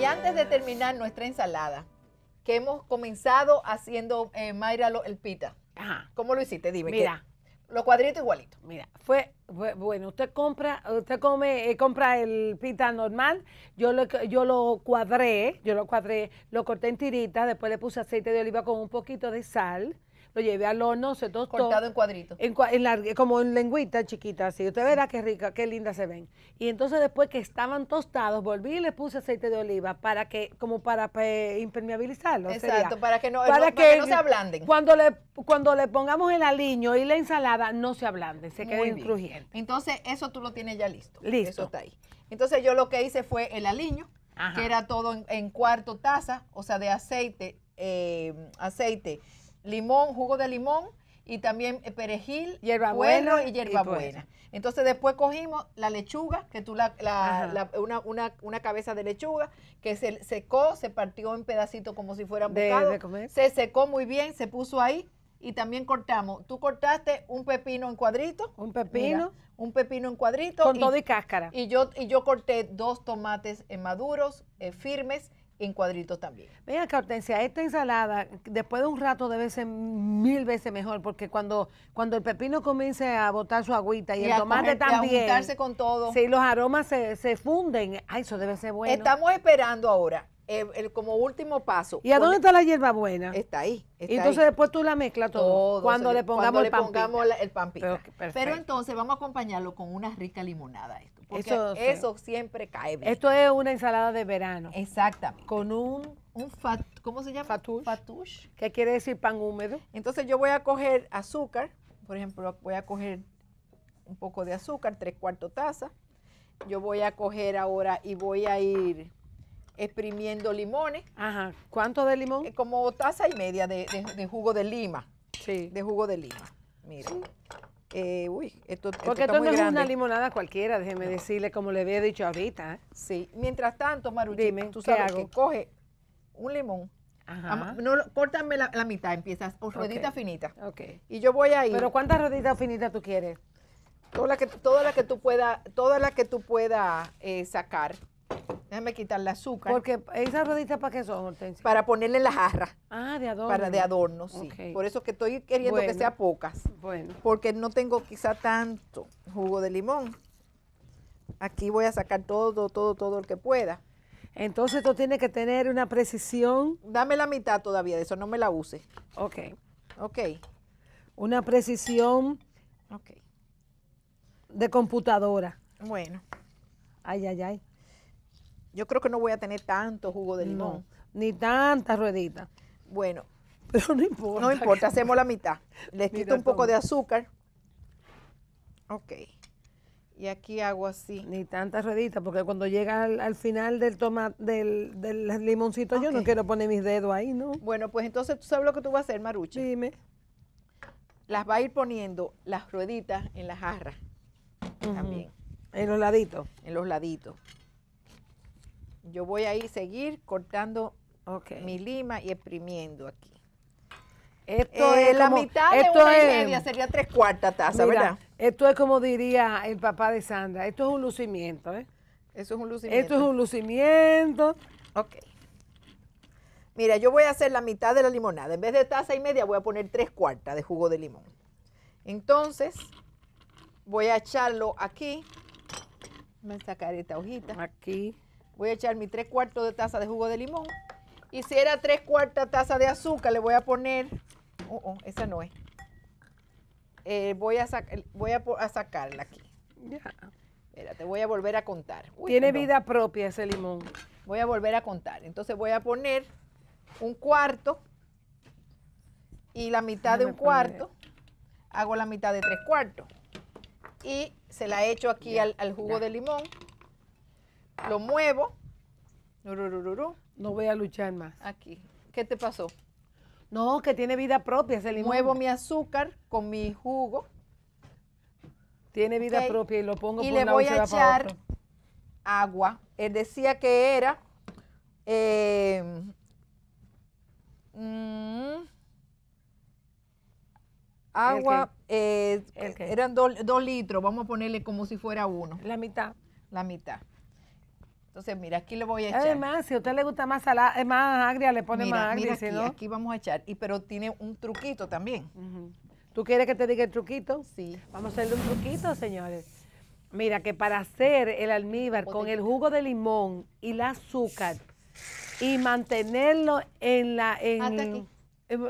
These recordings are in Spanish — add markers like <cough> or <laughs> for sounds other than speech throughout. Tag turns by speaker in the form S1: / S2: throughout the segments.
S1: Y antes de terminar nuestra ensalada, que hemos comenzado haciendo, eh, Mayra, el pita. Ajá. ¿Cómo lo hiciste? Dime. Mira. Lo cuadrito igualito. Mira, fue, bueno, usted compra, usted come, eh, compra el pita normal, yo lo, yo lo cuadré, yo lo cuadré, lo corté en tiritas, después le puse aceite de oliva con un poquito de sal, lo llevé al horno, se tostó. Cortado en cuadritos. En, en como en lengüita chiquita, así. Usted verá qué rica, qué linda se ven. Y entonces después que estaban tostados, volví y le puse aceite de oliva para que, como para impermeabilizarlo. Exacto, para que no, para, que, se ablanden. Cuando le, cuando le pongamos el aliño y la ensalada, no se ablanden, se queden crujientes. Entonces, eso tú lo tienes ya listo. Listo. Eso está ahí. Entonces, yo lo que hice fue el aliño, que era todo en, cuarto taza, o sea, de aceite, eh, aceite limón, jugo de limón y también eh, perejil, hierbabuena y hierbabuena. Entonces después cogimos la lechuga, que tú la, una, cabeza de lechuga, que se secó, se partió en pedacitos como si fueran bocados. Se secó muy bien, se puso ahí y también cortamos. Tú cortaste un pepino en cuadrito. Un pepino. un pepino en cuadrito. Con y, todo y cáscara. Y yo, y yo corté dos tomates eh, maduros, eh, firmes, en cuadritos también. Venga, Hortensia, esta ensalada después de un rato debe ser mil veces mejor, porque cuando, cuando el pepino comience a botar su agüita y, el tomate también. Y a con todo. Sí, los aromas se, funden. Ay, eso debe ser bueno. Estamos esperando ahora. Eh, como último paso. ¿Y a dónde está la hierba buena? Está ahí. entonces después tú la mezclas todo. cuando le pongamos, el, le pongamos el pampita. Pero, Pero entonces vamos a acompañarlo con una rica limonada. Esto eso, siempre cae bien. Esto es una ensalada de verano. Exactamente. Con un... un ¿Cómo se llama? Fatouche. ¿Qué quiere decir pan húmedo? Entonces yo voy a coger azúcar. Por ejemplo, voy a coger un poco de azúcar, tres cuartos taza. Yo voy a coger ahora y voy a ir exprimiendo limones. Ajá. ¿Cuánto de limón? Eh, como taza y media de, jugo de lima. Sí. De jugo de lima. Mira. Eh, uy, Porque esto, no es una limonada cualquiera, déjeme decirle, como le había dicho ahorita. ¿eh? Sí, mientras tanto, Maruchi, tú sabes que coge un limón, Ajá. No, córtame la, mitad, empiezas por okay. Ok. Y yo voy ahí. ¿Pero cuántas roditas finitas tú quieres? Todas las que, que tú puedas toda la que tú puedas eh, sacar. Déjame quitar el azúcar. Porque esas roditas para qué son, Hortensia? Para ponerle la jarra. Ah, de adorno. Para de adorno, sí. Por eso que estoy queriendo que sea pocas. Bueno. Porque no tengo quizá tanto jugo de limón. Aquí voy a sacar todo, todo, todo el que pueda. Entonces tú tiene que tener una precisión. Dame la mitad todavía de eso, no me la use. Ok. Ok. Una precisión. Ok. De computadora. Bueno. Ay, ay, ay yo creo que no voy a tener tanto jugo de limón. ni tantas rueditas. Bueno. Pero no importa. No importa, hacemos la mitad. Les quito un poco de azúcar. Ok. Y aquí hago así. Ni tantas rueditas, porque cuando llega al, final del tomate, del, limoncito, yo no quiero poner mis dedos ahí, ¿no? Bueno, pues entonces tú sabes lo que tú vas a hacer, Maruchi. Dime. Las va a ir poniendo las rueditas en la jarra. También. En los laditos. En los laditos. Yo voy a ir seguir cortando mi lima y exprimiendo aquí. Esto eh, es la mitad de una y media, sería tres cuartas taza, ¿verdad? Esto es como diría el papá de Sandra, esto es un lucimiento, ¿eh? Eso es un lucimiento. Esto es un lucimiento. Ok. Mira, yo voy a hacer la mitad de la limonada. En vez de taza y media voy a poner tres cuartas de jugo de limón. Entonces, voy a echarlo aquí. Voy a sacar esta hojita. Aquí. Voy a echar mi tres cuartos de taza de jugo de limón. Y si era tres cuartas taza de azúcar, le voy a poner... Oh, oh, esa no es. Eh, voy a, voy a, sacarla aquí. Ya. te voy a volver a contar. Tiene vida propia ese limón. Voy a volver a contar. Entonces voy a poner un cuarto y la mitad de un cuarto. Hago la mitad de tres cuartos. Y se la echo aquí al, jugo de limón lo muevo. No voy a luchar más. Aquí. ¿Qué te pasó? No, que tiene vida propia ese Muevo mi azúcar con mi jugo. Tiene vida propia y lo pongo y le voy a echar agua. Él decía que era eh, mm, agua, eh, eran dos litros, vamos a ponerle como si fuera uno. La mitad. La mitad. Entonces, mira, aquí le voy a echar. Además, si a usted le gusta más salada, es más agria, le pone más agria. Mira aquí, aquí vamos a echar. Y pero tiene un truquito también. ¿Tú quieres que te diga el truquito? Sí. Vamos a hacerle un truquito, señores. Mira, que para hacer el almíbar con el jugo de limón y el azúcar y mantenerlo en la... En, eh,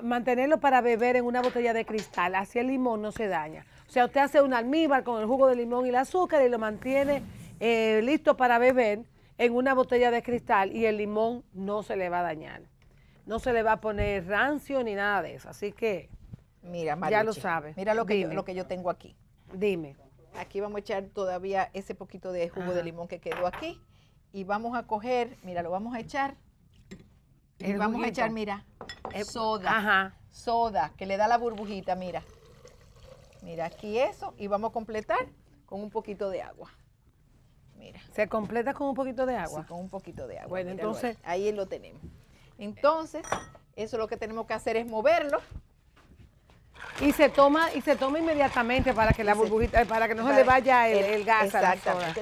S1: Mantenerlo para beber en una botella de cristal, así el limón no se daña. O sea, usted hace un almíbar con el jugo de limón y el azúcar y lo mantiene eh, listo para beber en una botella de cristal y el limón no se le va a dañar. No se le va a poner rancio ni nada de eso. Así que mira, ya lo sabes. Mira lo que, yo, tengo aquí. Dime. Aquí vamos a echar todavía ese poquito de jugo de limón que quedó aquí. Y vamos a coger, mira, lo vamos a echar.
S2: vamos a echar, mira,
S1: eh, soda. Ajá. Soda, que le da la burbujita, mira. Mira, aquí eso. Y vamos a completar con un poquito de agua. ¿Se completa con un poquito de agua? con un poquito de agua. Bueno, entonces. Ahí. lo tenemos. Entonces, eso lo que tenemos que hacer es moverlo. Y se toma, y se toma inmediatamente para que la burbujita, eh, para que no se le vaya el, gas a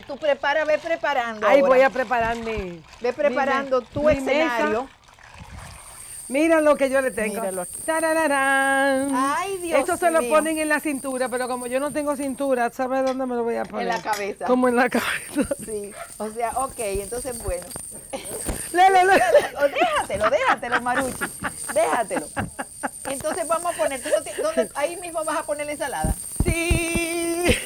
S1: Tú prepara, ve preparando. Ahí voy a preparar mi. Ve preparando tu escenario. Mira lo que yo le tengo. Míralo Tarararán. Ay, Dios Esto se lo ponen en la cintura, pero como yo no tengo cintura, ¿sabes dónde me lo voy a poner? En la cabeza. Como en la cabeza. Sí. O sea, ok, entonces bueno. Lele, le, <laughs> Déjatelo, déjatelo, Maruchi. Déjatelo. Entonces vamos a poner, dónde, ahí mismo vas a poner la ensalada. Sí. <laughs>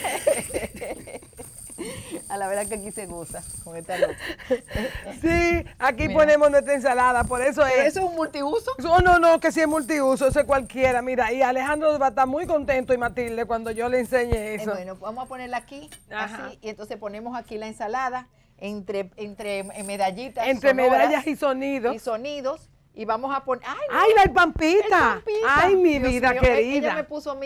S1: la verdad que aquí se goza con esta noche. Sí, aquí ponemos nuestra ensalada, por eso es. ¿Eso es un multiuso? No, oh, no, no, que sí es multiuso, eso es cualquiera. Mira, y Alejandro va a estar muy contento y Matilde cuando yo le enseñe eh, eso. bueno, vamos a ponerla aquí, así, y entonces ponemos aquí la ensalada entre, entre medallitas. Entre medallas y sonidos. Y sonidos y vamos a poner. ¡Ay, la pampita! ¡Ay, mi vida querida! Ella me puso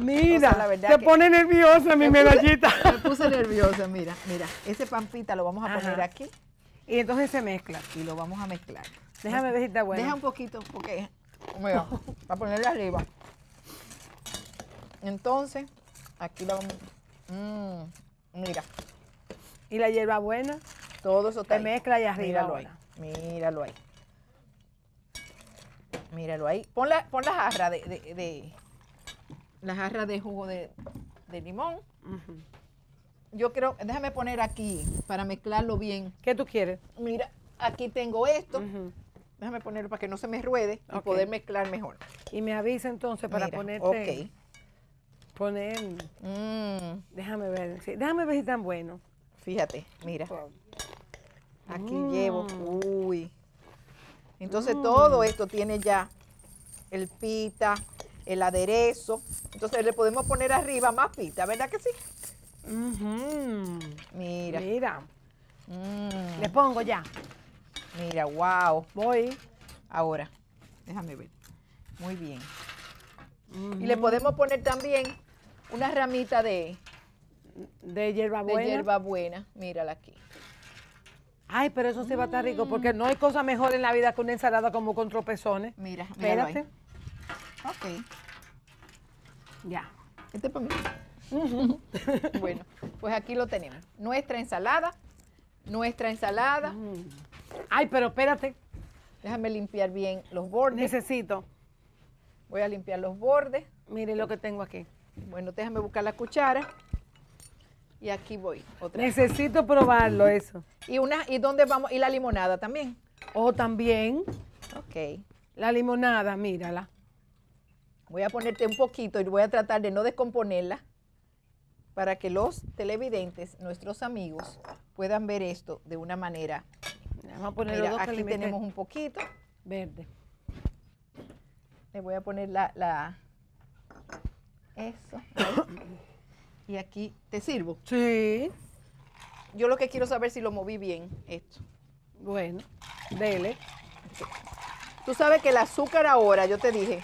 S1: Mira, te pone nerviosa mi medallita. <laughs> me puse nerviosa, mira, mira. Ese pampita lo vamos a poner aquí. Y entonces se mezcla. Y lo vamos a mezclar. Déjame ver si está Deja un poquito, porque. Mira, <laughs> para ponerle arriba. Entonces, aquí la vamos. Mmm, mira. ¿Y la hierba buena. Todo eso te mezcla y arriba. Míralo ahí. Míralo ahí. Míralo ahí. Pon la, pon la jarra de, la jarra de jugo de, limón. Yo creo, déjame poner aquí para mezclarlo bien. ¿Qué tú quieres? Mira, aquí tengo esto. Déjame ponerlo para que no se me ruede y poder mezclar mejor. Y me avisa entonces para ponerte. Ok. Poner. Mm. Déjame ver. déjame ver si tan bueno. Fíjate, mira. Aquí llevo. Mm. Uy. Entonces todo esto tiene ya el pita, el aderezo. Entonces le podemos poner arriba más pita, ¿verdad que sí? Mira. Mira. Mm. Le pongo ya. Mira, wow. Voy. Ahora, déjame ver. Muy bien. Y le podemos poner también una ramita de... De hierbabuena. De hierbabuena. Mírala aquí. Ay, pero eso sí va a estar rico, porque no hay cosa mejor en la vida que una ensalada como con tropezones. Mira, espérate. Ok. Ya. Este para mí. bueno, pues aquí lo tenemos. Nuestra ensalada, nuestra ensalada. Mm. Ay, pero espérate. Déjame limpiar bien los bordes. Necesito. Voy a limpiar los bordes. Mire lo que tengo aquí. Bueno, déjame buscar la cuchara. Y aquí voy. Necesito probarlo eso. Y una, ¿y dónde vamos? Y la limonada también. O oh, también. Ok. La limonada, mírala. Voy a ponerte un poquito y voy a tratar de no descomponerla para que los televidentes, nuestros amigos, puedan ver esto de una manera. Vamos a poner los aquí tenemos un poquito. Verde. Le voy a poner la, la eso. <coughs> Y aquí te sirvo. Sí. Yo lo que quiero saber si lo moví bien, esto. Bueno, dele. Tú sabes que el azúcar ahora, yo te dije,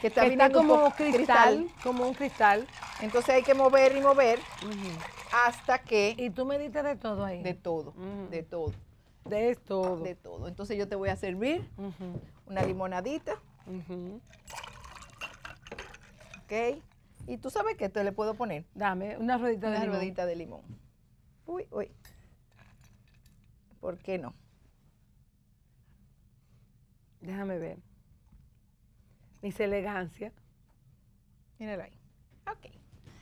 S1: que está, como un cristal, Como un cristal. Entonces hay que mover y mover hasta que... Y tú me diste de todo ahí. De todo, de todo. De todo. De todo. Entonces yo te voy a servir una limonadita. Ok. Y tú sabes que te le puedo poner. Dame una rodita de limón. de limón. Uy, uy. ¿Por qué no? Déjame ver. Mis elegancia. Míralo ahí. Ok.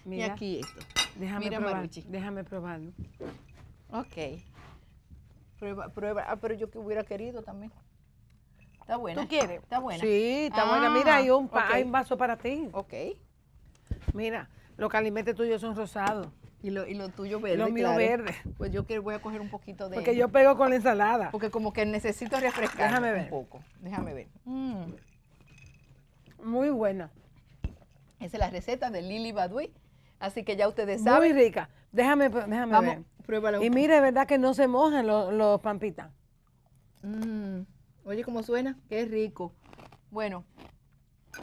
S1: Mira, y aquí esto. Déjame Mira, probar, Déjame probarlo. Ok. Prueba, prueba. Ah, pero yo que hubiera querido también. Está buena. ¿Tú quieres? Está buena. Sí, está buena. Ah, Mira, hay un, hay un vaso para ti. Ok. Mira, los calimetes tuyos son rosados. Y lo, y lo tuyo verde. Lo mío verde. Pues yo voy a coger un poquito de. Porque yo pego con la ensalada. Porque como que necesito refrescar un poco. Déjame ver. Mm. Muy buena. Esa es la receta de Lili Badui, Así que ya ustedes saben. Muy rica. Déjame, pues, déjame ver. Y mire, verdad que no se mojan los, pampitas. Mmm. Oye, cómo suena. Qué rico. Bueno,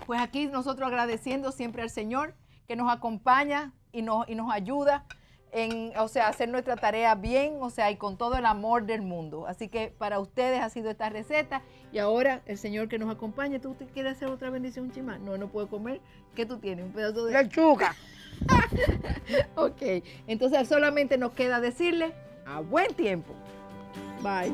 S1: pues aquí nosotros agradeciendo siempre al Señor que nos acompaña y nos, y nos ayuda en, o sea, hacer nuestra tarea bien, o sea, y con todo el amor del mundo. Así que para ustedes ha sido esta receta y ahora el Señor que nos acompaña, ¿tú te quieres hacer otra bendición, Chima? No, no puedo comer. ¿Qué tú tienes? Un pedazo de... Lechuga. <laughs> ok, entonces solamente nos queda decirle a buen tiempo. Bye.